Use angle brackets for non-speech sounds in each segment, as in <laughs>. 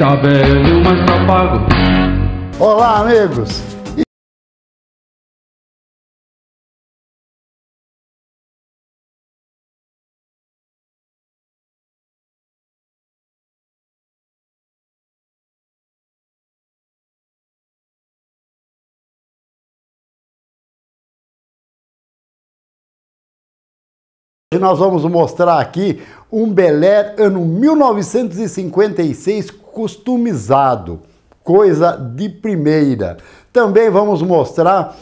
tá velho, mas tá pago. Olá, amigos! Hoje nós vamos mostrar aqui um Bel ano 1956 customizado, coisa de primeira. Também vamos mostrar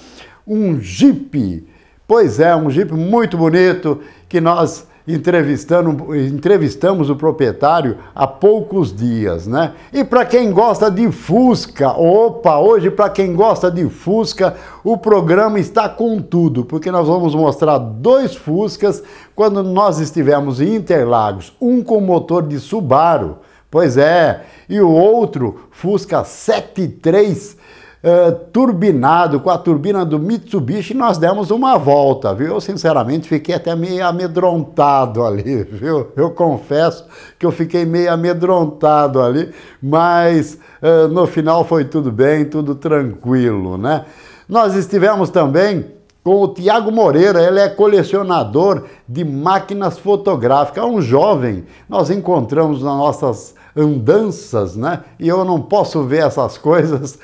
um Jeep, pois é, um Jeep muito bonito que nós entrevistando, entrevistamos o proprietário há poucos dias, né? E para quem gosta de Fusca, opa, hoje para quem gosta de Fusca, o programa está com tudo, porque nós vamos mostrar dois Fuscas quando nós estivemos em Interlagos, um com motor de Subaru Pois é, e o outro Fusca 73 uh, eh, turbinado com a turbina do Mitsubishi, nós demos uma volta, viu? Eu sinceramente fiquei até meio amedrontado ali, <laughs> viu? Eu confesso que eu fiquei meio amedrontado ali, mas uh, no final foi tudo bem, tudo tranquilo, né? Nós estivemos também com o Tiago Moreira, ele é colecionador de máquinas fotográficas. É um jovem, nós encontramos nas nossas andanças, né? E eu não posso ver essas <laughs> coisas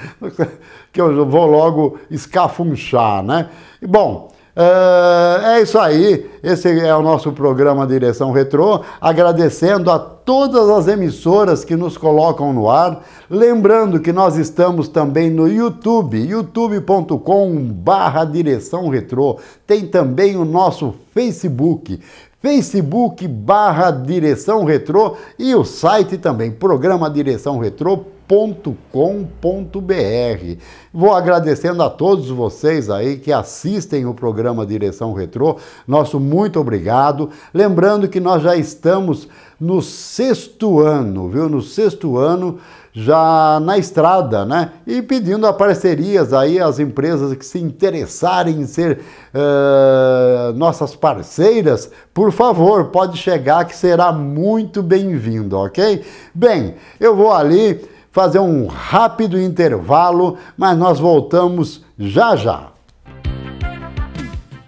que eu vou logo escafunchar, né? Bom, ah, é isso aí, esse é o nosso programa Direção Retrô, agradecendo a todas as emissoras que nos colocam no ar, lembrando que nós estamos também no YouTube, youtube.com barra Direção Retrô, tem também o nosso Facebook, facebook barra Direção Retrô e o site também, programa Direção Retrô com.br Vou agradecendo a todos vocês aí que assistem o programa Direção Retrô. Nosso muito obrigado. Lembrando que nós já estamos no sexto ano, viu? No sexto ano já na estrada, né? E pedindo a parcerias aí às empresas que se interessarem em ser uh, nossas parceiras, por favor, pode chegar que será muito bem-vindo, ok? Bem, eu vou ali fazer um rápido intervalo, mas nós voltamos já já.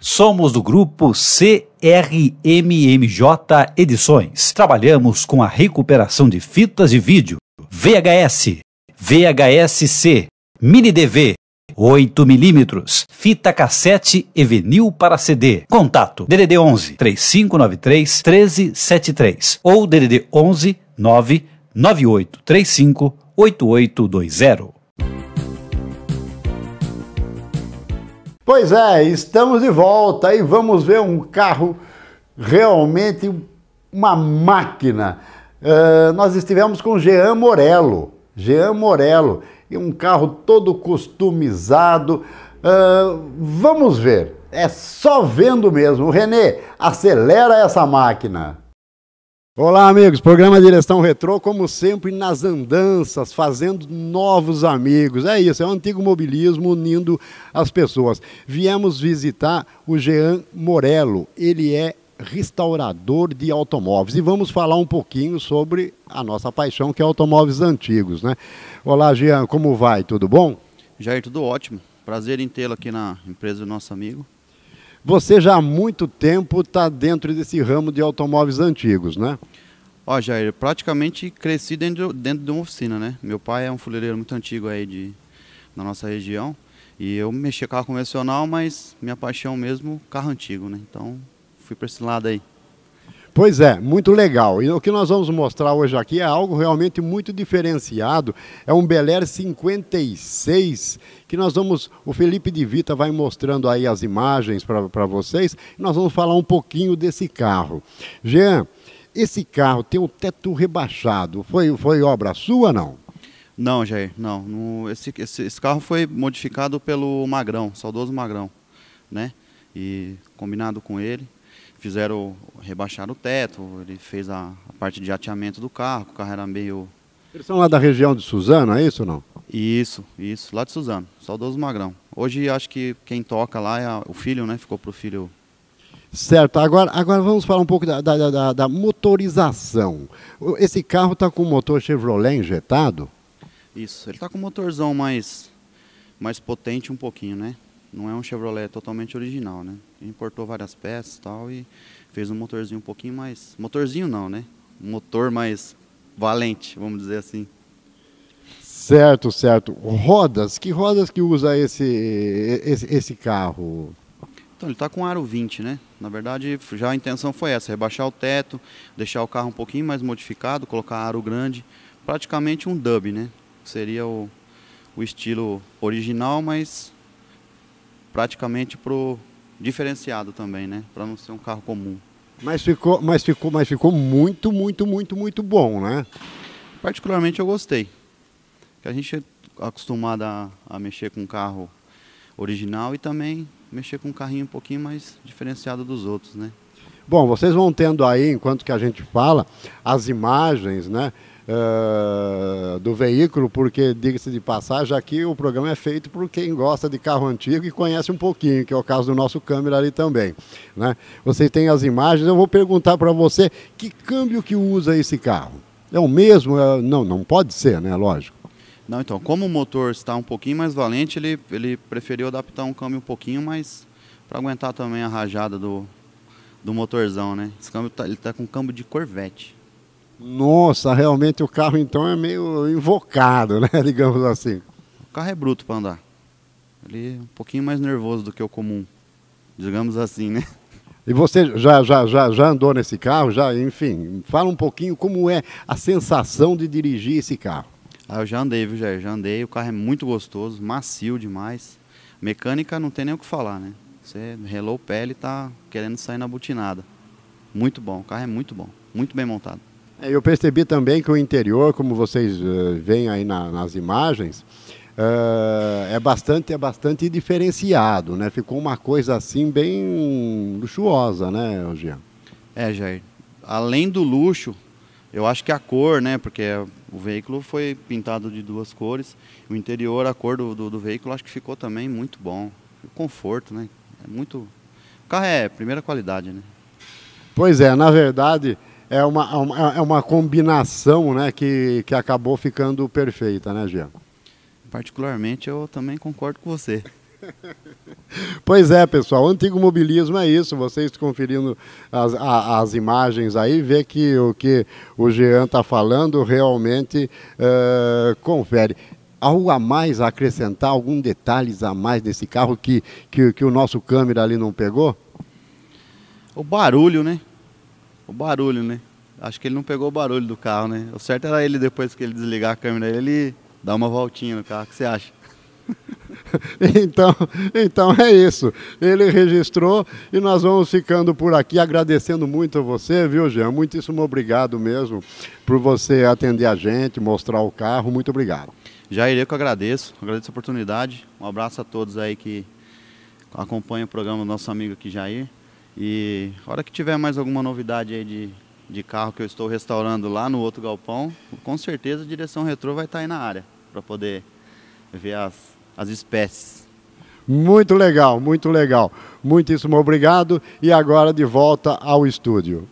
Somos do grupo CRMMJ Edições. Trabalhamos com a recuperação de fitas de vídeo, VHS, VHSC, Mini DV, 8mm, fita cassete e vinil para CD. Contato: DDD 11 3593 1373 ou DDD 11 99835 8820. Pois é, estamos de volta e vamos ver um carro realmente uma máquina. Uh, nós estivemos com Jean Morello, Jean Morello, e um carro todo customizado. Uh, vamos ver, é só vendo mesmo. Renê, acelera essa máquina. Olá, amigos. Programa Direção Retrô, como sempre, nas andanças, fazendo novos amigos. É isso, é o antigo mobilismo unindo as pessoas. Viemos visitar o Jean Morello. Ele é restaurador de automóveis e vamos falar um pouquinho sobre a nossa paixão, que é automóveis antigos, né? Olá, Jean, como vai? Tudo bom? Jair, tudo ótimo. Prazer em tê-lo aqui na empresa do nosso amigo. Você já há muito tempo está dentro desse ramo de automóveis antigos, né? Ó, Jair, praticamente cresci dentro, dentro de uma oficina, né? Meu pai é um fuleireiro muito antigo aí de, na nossa região. E eu mexia carro convencional, mas minha paixão mesmo, carro antigo, né? Então, fui para esse lado aí. Pois é, muito legal. E o que nós vamos mostrar hoje aqui é algo realmente muito diferenciado. É um Bel Air 56 que nós vamos, o Felipe de Vita vai mostrando aí as imagens para vocês. E nós vamos falar um pouquinho desse carro. Jean, esse carro tem o teto rebaixado. Foi, foi obra sua não? Não, Jair, não. No, esse, esse, esse, carro foi modificado pelo Magrão, saudoso Magrão, né? E combinado com ele quiseram rebaixar o teto, ele fez a, a parte de ateamento do carro, o carro era meio... Eles são lá da região de Suzano, é isso ou não? Isso, isso, lá de Suzano, saudoso Magrão. Hoje acho que quem toca lá é a, o filho, né? Ficou pro filho. Certo, agora, agora vamos falar um pouco da, da, da, da motorização. Esse carro está com motor Chevrolet injetado? Isso, ele está com motorzão mais, mais potente um pouquinho, né? não é um Chevrolet totalmente original, né? Importou várias peças e tal e fez um motorzinho um pouquinho mais. Motorzinho não, né? Um motor mais valente, vamos dizer assim. Certo, certo. Rodas, que rodas que usa esse, esse, esse carro? Então, ele está com aro 20, né? Na verdade, já a intenção foi essa, rebaixar o teto, deixar o carro um pouquinho mais modificado, colocar aro grande, praticamente um dub, né? Seria o, o estilo original, mas praticamente pro diferenciado também, né? Para não ser um carro comum. Mas ficou, mas ficou, mas ficou muito, muito, muito, muito bom, né? Particularmente eu gostei. Que a gente é acostumado a, a mexer com carro original e também mexer com um carrinho um pouquinho mais diferenciado dos outros, né? Bom, vocês vão tendo aí, enquanto que a gente fala, as imagens, né? uh, do veículo, porque, diga-se de passagem, aqui o programa é feito por quem gosta de carro antigo e conhece um pouquinho, que é o caso do nosso câmbio ali também. Né? Você tem as imagens, eu vou perguntar para você que câmbio que usa esse carro? É o mesmo? É... Não, não pode ser, né? Lógico. Não, então, como o motor está um pouquinho mais valente, ele, ele preferiu adaptar um câmbio um pouquinho mais para aguentar também a rajada do, do motorzão, né? Esse câmbio tá, ele tá com câmbio de Corvette. Nossa, realmente o carro então é meio invocado, né? <laughs> Digamos assim. O carro é bruto para andar. Ele é um pouquinho mais nervoso do que o comum. Digamos assim, né? E você já, já, já, já andou nesse carro? Já, enfim, fala um pouquinho como é a sensação de dirigir esse carro. Ah, eu já andei, viu, Jair? Já andei. O carro é muito gostoso, macio demais. Mecânica não tem nem o que falar, né? Você relou o pé, ele tá querendo sair na butinada. Muito bom, o carro é muito bom, muito bem montado. É, eu percebi também que o interior, como vocês uh, veem aí na, nas imagens, uh, é bastante é bastante diferenciado, né? Ficou uma coisa assim bem luxuosa, né, Jean? É, Jair. Além do luxo, eu acho que a cor, né? Porque o veículo foi pintado de duas cores. O interior, a cor do, do, do veículo, acho que ficou também muito bom. O conforto, né? É muito. O carro é primeira qualidade, né? Pois é, na verdade, é, é uma, é uma combinação né, que, que acabou ficando perfeita, né, Jean? Particularmente, eu também concordo com você. Pois é, pessoal, o antigo mobilismo é isso. Vocês conferindo as, a, as imagens aí, vê que o que o Jean está falando realmente uh, confere. Algo a mais a acrescentar, algum detalhes a mais desse carro que, que, que o nosso câmera ali não pegou? O barulho, né? o barulho, né? Acho que ele não pegou o barulho do carro, né? O certo era ele, depois que ele desligar a câmera, ele dar uma voltinha no carro. O que você acha? <laughs> Então, então é isso. Ele registrou e nós vamos ficando por aqui agradecendo muito a você, viu, Jean? Muitíssimo obrigado mesmo por você atender a gente, mostrar o carro. Muito obrigado. Jair, eu que agradeço. Agradeço a oportunidade. Um abraço a todos aí que acompanham o programa do nosso amigo aqui, Jair. E hora que tiver mais alguma novidade aí de, de carro que eu estou restaurando lá no outro galpão, com certeza a direção retrô vai estar tá aí na área para poder ver as, as espécies. Muito legal, muito legal. Muitíssimo obrigado e agora de volta ao estúdio.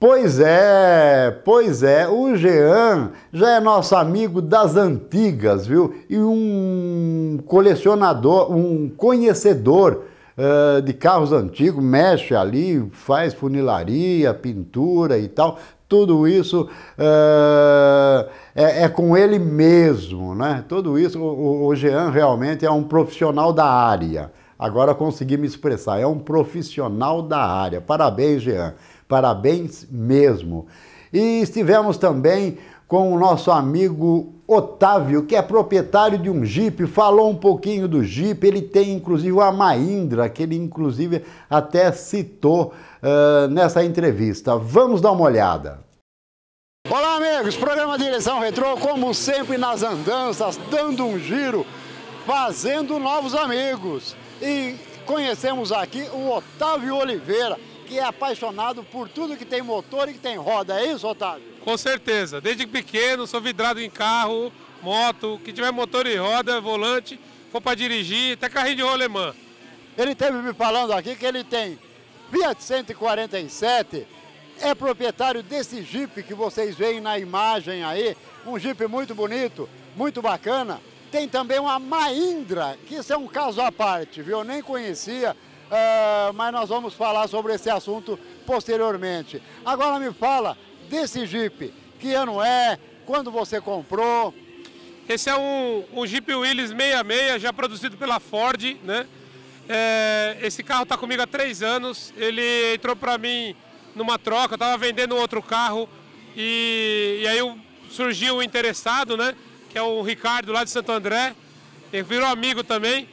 Pois é, pois é, o Jean já é nosso amigo das antigas, viu? E um colecionador, um conhecedor ah, de carros antigos, mexe ali, faz funilaria, pintura e tal. Tudo isso uh, é, é, com ele mesmo, né? Tudo isso, o, o Jean realmente é um profissional da área. Agora consegui me expressar, é um profissional da área. Parabéns, Jean. Parabéns mesmo. E estivemos também com o nosso amigo Otávio, que é proprietário de um Jeep, falou um pouquinho do Jeep, ele tem inclusive a Mahindra, que ele inclusive até citou uh, nessa entrevista. Vamos dar uma olhada. Olá amigos, programa Direção Retrô, como sempre nas andanças, dando um giro, fazendo novos amigos. E conhecemos aqui o Otávio Oliveira, que é apaixonado por tudo que tem motor e que tem roda, é isso, Otávio? Com certeza. Desde pequeno, sou vidrado em carro, moto, que tiver motor e roda, volante, for para dirigir, até carrinho de rolemã. Ele teve me falando aqui que ele tem Fiat 147, é proprietário desse Jeep que vocês veem na imagem aí, um Jeep muito bonito, muito bacana. Tem também uma Mahindra, que isso é um caso à parte, viu? Eu nem conhecia, Uh, mas nós vamos falar sobre esse assunto posteriormente. Agora me fala desse Jeep, que ano é, quando você comprou? Esse é um, um Jeep Willys 66, já produzido pela Ford, né? É, esse carro está comigo há três anos, ele entrou para mim numa troca, eu estava vendendo um outro carro e, e aí surgiu um interessado, né? Que é o Ricardo lá de Santo André, ele virou amigo também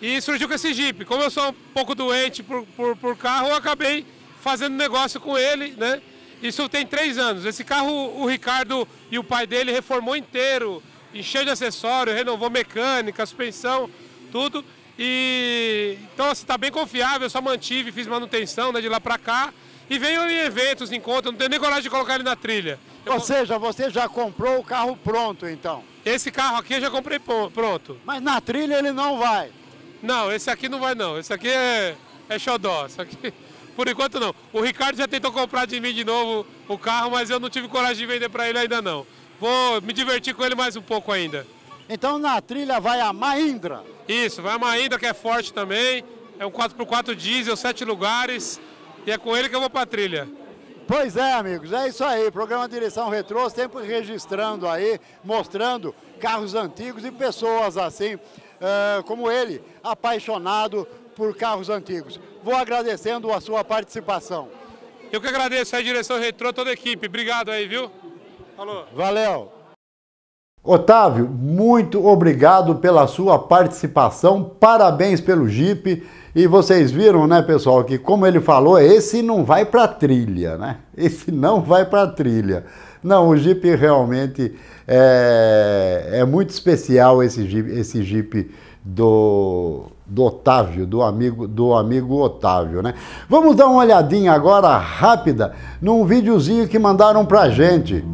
e surgiu com esse Jeep. Como eu sou um pouco doente por, por, por carro, eu acabei fazendo negócio com ele, né? Isso tem três anos. Esse carro o Ricardo e o pai dele reformou inteiro, encheu de acessório, renovou mecânica, suspensão, tudo. E então está assim, tá bem confiável, eu só mantive, fiz manutenção né, de lá para cá. E veio em eventos, encontros, não tenho nem coragem de colocar ele na trilha. Eu... Ou seja, você já comprou o carro pronto então? Esse carro aqui eu já comprei pronto. Mas na trilha ele não vai? Não, esse aqui não vai não. Esse aqui é, é xodó. Esse aqui, <laughs> por enquanto não. O Ricardo já tentou comprar de mim de novo o carro, mas eu não tive coragem de vender para ele ainda não. Vou me divertir com ele mais um pouco ainda. Então na trilha vai a Mahindra. Isso, vai a Mahindra que é forte também. É um 4x4 diesel, sete lugares. E é com ele que eu vou para a trilha. Pois é, amigos, é isso aí. Programa Direção Retrô, sempre registrando aí, mostrando carros antigos e pessoas assim uh, como ele, apaixonado por carros antigos. Vou agradecendo a sua participação. Eu que agradeço a direção Retrô, toda a equipe. Obrigado aí, viu? Falou. Valeu. Otávio, muito obrigado pela sua participação, parabéns pelo Jeep. E vocês viram, né, pessoal, que como ele falou, esse não vai para trilha, né? Esse não vai para trilha. Não, o Jeep realmente é, é muito especial esse Jeep, esse Jeep do, do Otávio, do amigo, do amigo Otávio, né? Vamos dar uma olhadinha agora rápida num videozinho que mandaram pra gente.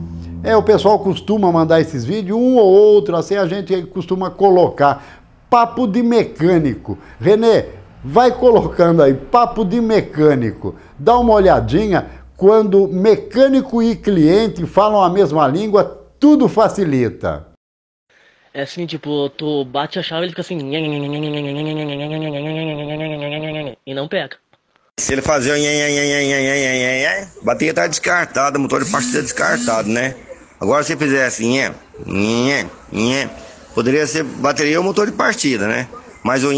É, o pessoal costuma mandar esses vídeos, um ou outro, assim a gente costuma colocar. Papo de mecânico. Renê, vai colocando aí, papo de mecânico. Dá uma olhadinha quando mecânico e cliente falam a mesma língua, tudo facilita. É assim, tipo, tu bate a chave, ele fica assim. E não pega. Se ele fazia bateria tá descartada, motor de partida descartado, né? Agora se ele fizesse poderia ser bateria ou motor de partida, né? Mas o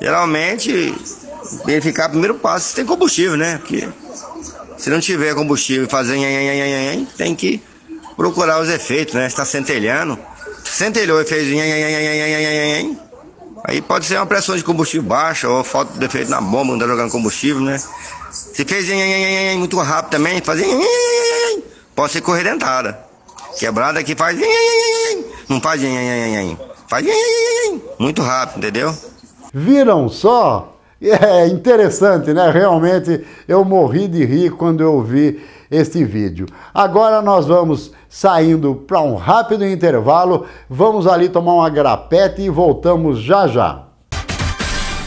geralmente verificar primeiro passo se tem combustível, né? Porque se não tiver combustível e fazer tem que procurar os efeitos, né? Está centelhando. Centelhou e fez Aí pode ser uma pressão de combustível baixa ou falta de defeito na bomba, tá jogando combustível, né? Se fez muito rápido também, fazer pode ser corredentada. Quebrada que faz não faz Faz muito rápido, entendeu? Viram só? É, é interessante, né? Realmente eu morri de rir quando eu vi este vídeo. Agora nós vamos saindo para um rápido intervalo, vamos ali tomar uma grapete e voltamos já já.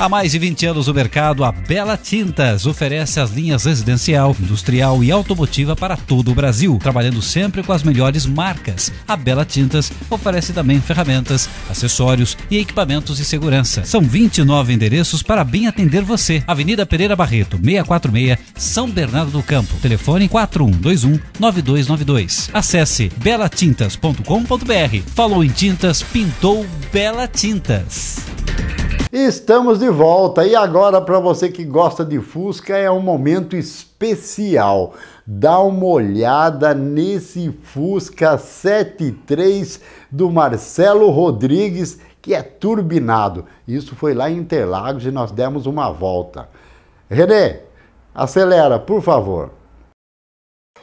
Há mais de 20 anos o mercado, a Bela Tintas oferece as linhas residencial, industrial e automotiva para todo o Brasil, trabalhando sempre com as melhores marcas. A Bela Tintas oferece também ferramentas, acessórios e equipamentos de segurança. São 29 endereços para bem atender você. Avenida Pereira Barreto, 646, São Bernardo do Campo. Telefone 4121 9292. Acesse belatintas.com.br. Falou em tintas, pintou Bela Tintas. Estamos de volta e agora para você que gosta de Fusca é um momento especial. Dá uma olhada nesse Fusca 73 do Marcelo Rodrigues que é turbinado. Isso foi lá em Interlagos e nós demos uma volta. Renê, acelera, por favor.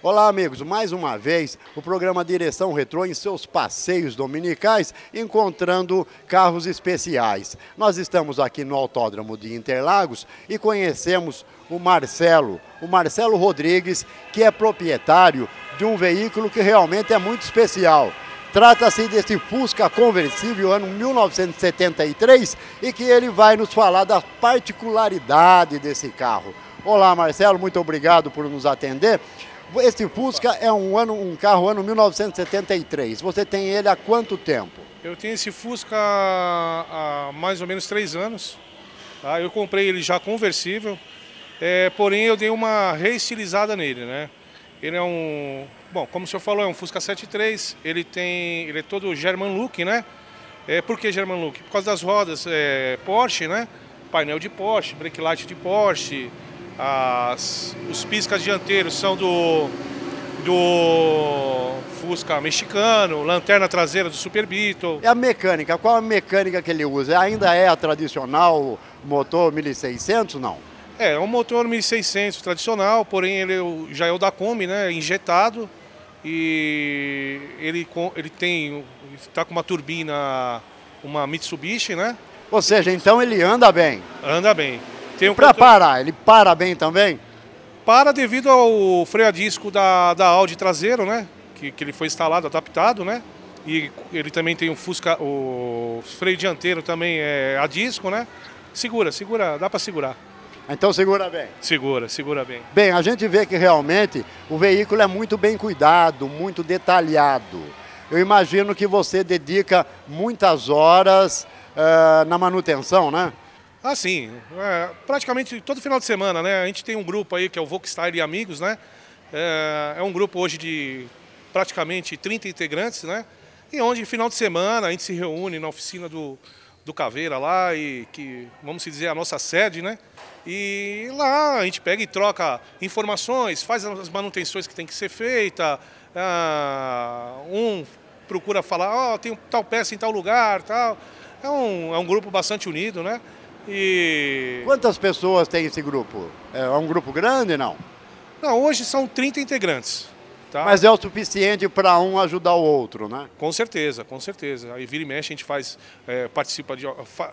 Olá, amigos. Mais uma vez, o programa Direção Retrô em seus passeios dominicais, encontrando carros especiais. Nós estamos aqui no Autódromo de Interlagos e conhecemos o Marcelo, o Marcelo Rodrigues, que é proprietário de um veículo que realmente é muito especial. Trata-se desse Fusca conversível ano 1973 e que ele vai nos falar da particularidade desse carro. Olá, Marcelo, muito obrigado por nos atender. Este Fusca é um, ano, um carro ano 1973. Você tem ele há quanto tempo? Eu tenho esse Fusca há mais ou menos três anos. Tá? Eu comprei ele já conversível, é, porém eu dei uma reestilizada nele, né? Ele é um, bom, como o senhor falou, é um Fusca 73. Ele tem, ele é todo German look, né? É, por que German look? Por causa das rodas é, Porsche, né? Painel de Porsche, brake light de Porsche. As, os piscas dianteiros são do, do Fusca mexicano, lanterna traseira do Super Beetle. E é a mecânica, qual a mecânica que ele usa? Ainda é a tradicional motor 1600, não? É, é um motor 1600 tradicional, porém ele é já é o da Kombi, né, injetado. E ele, ele tem, está com uma turbina, uma Mitsubishi, né? Ou seja, então ele anda bem. Anda bem. Tem um para parar, ele para bem também? Para devido ao freio a disco da, da Audi traseiro, né? Que, que ele foi instalado, adaptado, né? E ele também tem um Fusca, o freio dianteiro também é a disco, né? Segura, segura, dá para segurar. Então segura bem. Segura, segura bem. Bem, a gente vê que realmente o veículo é muito bem cuidado, muito detalhado. Eu imagino que você dedica muitas horas uh, na manutenção, né? Ah, sim. É, praticamente todo final de semana, né? A gente tem um grupo aí que é o Volkstar e Amigos, né? É, é, um grupo hoje de praticamente 30 integrantes, né? E onde final de semana a gente se reúne na oficina do, do Caveira lá e que, vamos dizer, a nossa sede, né? E lá a gente pega e troca informações, faz as manutenções que tem que ser feita. Ah, um procura falar, ó, oh, tem tal peça em tal lugar, tal. É um, é um grupo bastante unido, né? E... Quantas pessoas tem esse grupo? É um grupo grande, não? Não, hoje são 30 integrantes. Tá? Mas é o suficiente para um ajudar o outro, né? Com certeza, com certeza. Aí vira e mexe, a gente faz, é, participa de,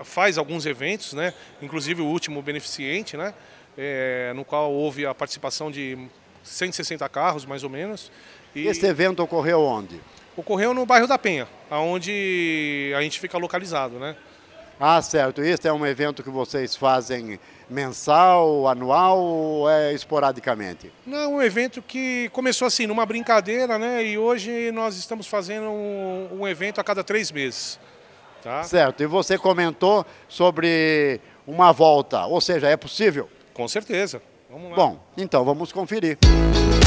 faz alguns eventos, né? Inclusive o último beneficente, né? É, no qual houve a participação de 160 carros, mais ou menos. E... Esse evento ocorreu onde? Ocorreu no bairro da Penha, onde a gente fica localizado, né? Ah, certo. Este é um evento que vocês fazem mensal, anual ou é esporadicamente? Não, é um evento que começou assim, numa brincadeira, né? E hoje nós estamos fazendo um, um evento a cada três meses. Tá? Certo. E você comentou sobre uma volta, ou seja, é possível? Com certeza. Vamos lá. Bom, então vamos conferir. Música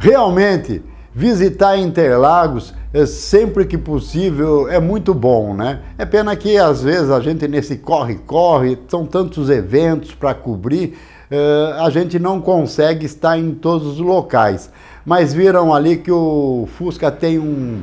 Realmente, visitar Interlagos é sempre que possível é muito bom, né? É pena que às vezes a gente nesse corre-corre, são tantos eventos para cobrir, uh, a gente não consegue estar em todos os locais. Mas viram ali que o Fusca tem um,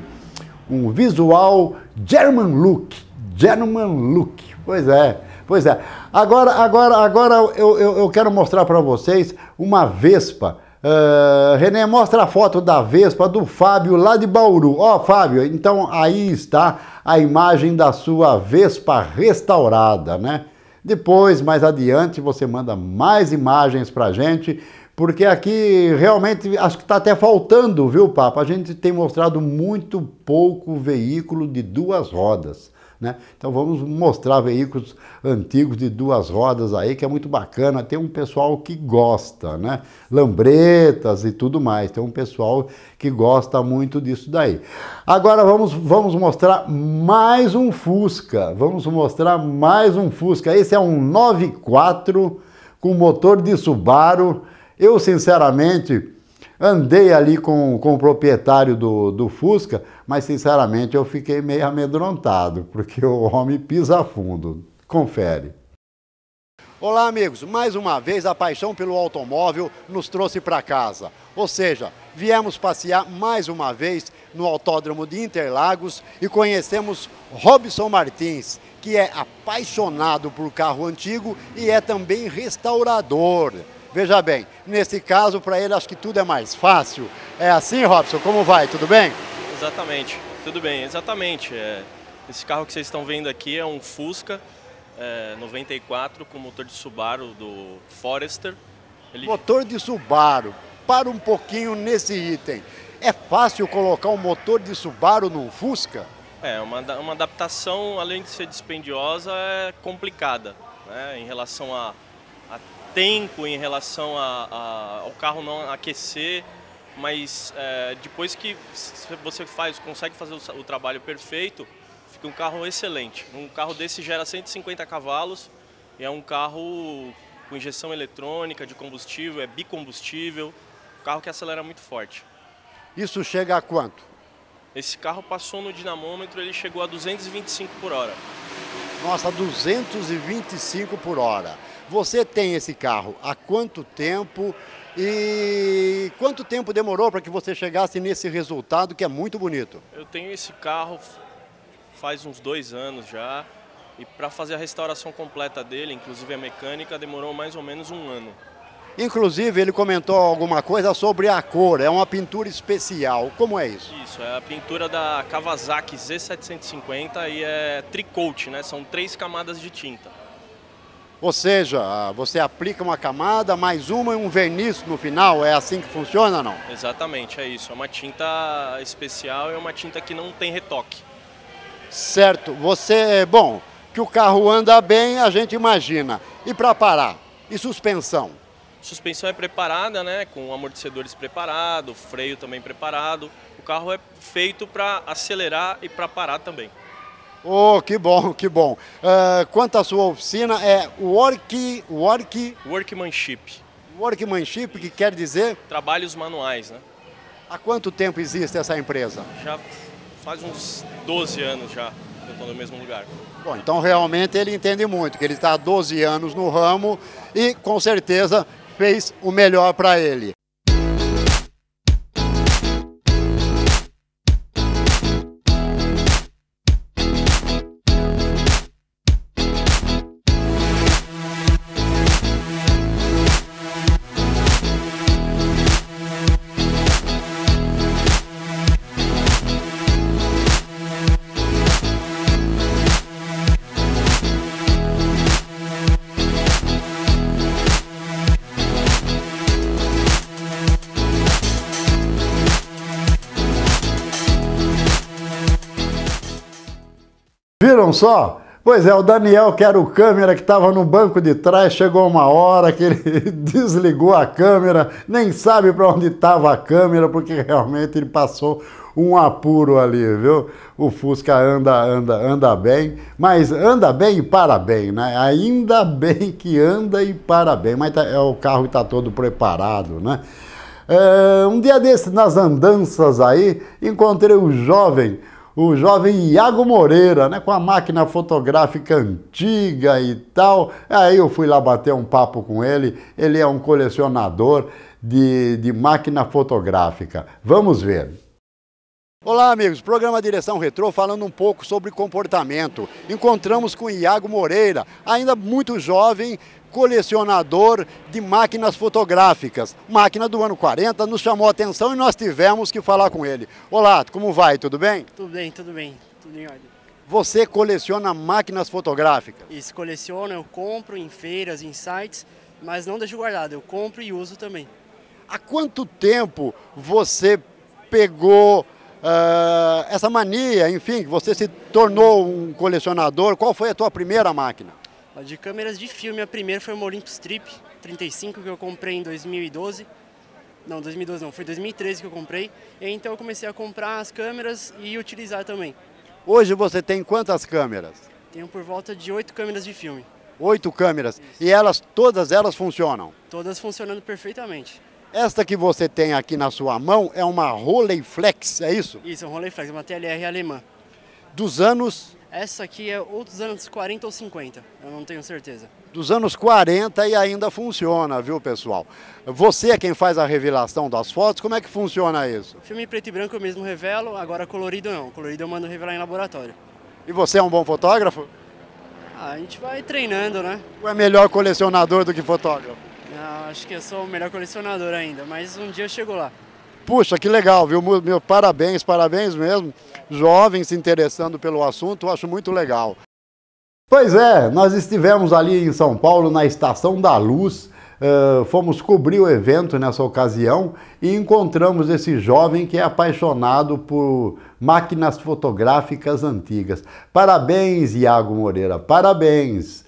um visual German look, German look, pois é. Pois é. Agora, agora, agora eu, eu, eu quero mostrar para vocês uma Vespa eh, René, mostra a foto da Vespa do Fábio lá de Bauru. Ó, oh, Fábio, então aí está a imagem da sua Vespa restaurada, né? Depois, mais adiante, você manda mais imagens pra gente, porque aqui realmente acho que está até faltando, viu, Papa? A gente tem mostrado muito pouco veículo de duas rodas. Né? Então vamos mostrar veículos antigos de duas rodas aí, que é muito bacana. Tem um pessoal que gosta, né? Lambretas e tudo mais. Tem um pessoal que gosta muito disso daí. Agora vamos, vamos mostrar mais um Fusca. Vamos mostrar mais um Fusca. Esse é um 94 com motor de Subaru. Eu, sinceramente Andei ali com, com o proprietário do, do Fusca, mas sinceramente eu fiquei meio amedrontado, porque o homem pisa fundo. Confere. Olá, amigos. Mais uma vez a paixão pelo automóvel nos trouxe para casa. Ou seja, viemos passear mais uma vez no Autódromo de Interlagos e conhecemos Robson Martins, que é apaixonado por carro antigo e é também restaurador. Veja bem, nesse caso, para ele, acho que tudo é mais fácil. É assim, Robson? Como vai? Tudo bem? Exatamente, tudo bem, exatamente. É, esse carro que vocês estão vendo aqui é um Fusca é, 94 com motor de Subaru do Forester. Ele... Motor de Subaru, para um pouquinho nesse item. É fácil colocar um motor de Subaru no Fusca? É, uma, uma adaptação, além de ser dispendiosa, é complicada. Né, em relação a tempo em relação a, a, ao carro não aquecer, mas é, depois que você faz, consegue fazer o, o, trabalho perfeito, fica um carro excelente. Um carro desse gera 150 cavalos e é um carro com injeção eletrônica de combustível, é bicombustível, um carro que acelera muito forte. Isso chega a quanto? Esse carro passou no dinamômetro, ele chegou a 225 por hora. Nossa, 225 por hora. Você tem esse carro há quanto tempo e quanto tempo demorou para que você chegasse nesse resultado que é muito bonito? Eu tenho esse carro faz uns dois anos já e para fazer a restauração completa dele, inclusive a mecânica, demorou mais ou menos um ano. Inclusive, ele comentou alguma coisa sobre a cor, é uma pintura especial. Como é isso? Isso, é a pintura da Kawasaki Z750 e é tricote, né? São três camadas de tinta. Ou seja, você aplica uma camada, mais uma e um verniz no final, é assim que funciona não? Exatamente, é isso. É uma tinta especial, é uma tinta que não tem retoque. Certo. Você, é bom, que o carro anda bem, a gente imagina. E para parar? E suspensão? Suspensão é preparada, né, com amortecedores preparados, freio também preparado. O carro é feito para acelerar e para parar também. Oh, que bom, que bom. Uh, quanto à sua oficina, é work, work... Workmanship. Workmanship, que quer dizer? Trabalhos manuais, né? Há quanto tempo existe essa empresa? Já faz uns 12 anos já eu estou no mesmo lugar. Bom, então realmente ele entende muito, que ele está há 12 anos no ramo e com certeza fez o melhor para ele. Viram só? Pois é, o Daniel, que era o câmera que estava no banco de trás, chegou uma hora que ele <laughs> desligou a câmera, nem sabe para onde estava a câmera, porque realmente ele passou um apuro ali, viu? O Fusca anda, anda, anda bem, mas anda bem e para bem, né? Ainda bem que anda e para bem, mas tá, é o carro está todo preparado, né? É, um dia desses, nas andanças aí, encontrei o um jovem o jovem Iago Moreira, né, com a máquina fotográfica antiga e tal. Aí eu fui lá bater um papo com ele, ele é um colecionador de, de máquina fotográfica. Vamos ver. Olá, amigos. Programa Direção Retrô falando um pouco sobre comportamento. Encontramos com Iago Moreira, ainda muito jovem, colecionador de máquinas fotográficas. Máquina do ano 40 nos chamou a atenção e nós tivemos que falar com ele. Olá, como vai? Tudo bem? Tudo bem, tudo bem. Tudo em ordem. Você coleciona máquinas fotográficas? Isso, coleciono, eu compro em feiras, em sites, mas não deixo guardado, eu compro e uso também. Há quanto tempo você pegou uh, essa mania, enfim, que você se tornou um colecionador? Qual foi a tua primeira máquina? De câmeras de filme, a primeira foi uma Olympus Trip 35 que eu comprei em 2012. Não, 2012 não, foi 2013 que eu comprei. E então eu comecei a comprar as câmeras e utilizar também. Hoje você tem quantas câmeras? Tenho por volta de oito câmeras de filme. Oito câmeras. Isso. E elas, todas elas funcionam? Todas funcionando perfeitamente. Esta que você tem aqui na sua mão é uma Rolleiflex, é isso? Isso, é uma Rolleiflex, uma TLR alemã. Dos anos essa aqui é outros anos 40 ou 50, eu não tenho certeza. Dos anos 40 e ainda funciona, viu pessoal? Você é quem faz a revelação das fotos, como é que funciona isso? Filme preto e branco eu mesmo revelo, agora colorido não. Colorido eu mando revelar em laboratório. E você é um bom fotógrafo? Ah, a gente vai treinando, né? Ou é melhor colecionador do que fotógrafo? Ah, acho que eu sou o melhor colecionador ainda, mas um dia eu chego lá. Puxa, que legal, viu? Meu, parabéns, parabéns mesmo. Jovens se interessando pelo assunto, eu acho muito legal. Pois é, nós estivemos ali em São Paulo, na Estação da Luz, Uh, fomos cobrir o evento nessa ocasião e encontramos esse jovem que é apaixonado por máquinas fotográficas antigas. Parabéns, Iago Moreira, parabéns!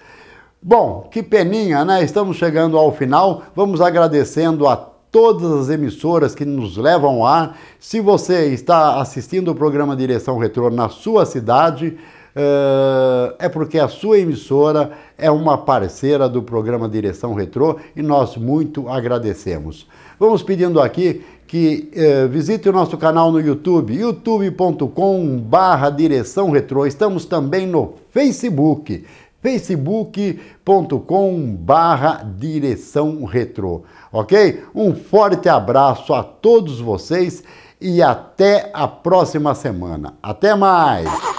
Bom, que peninha, né? Estamos chegando ao final. Vamos agradecendo a todas as emissoras que nos levam ao ar. Se você está assistindo o programa Direção Retrô na sua cidade, eh, é porque a sua emissora é uma parceira do programa Direção Retrô e nós muito agradecemos. Vamos pedindo aqui que eh, visite o nosso canal no YouTube, youtube.com barra Direção Retrô. Estamos também no Facebook, facebook.com barra direção retrô, ok? Um forte abraço a todos vocês e até a próxima semana. Até mais!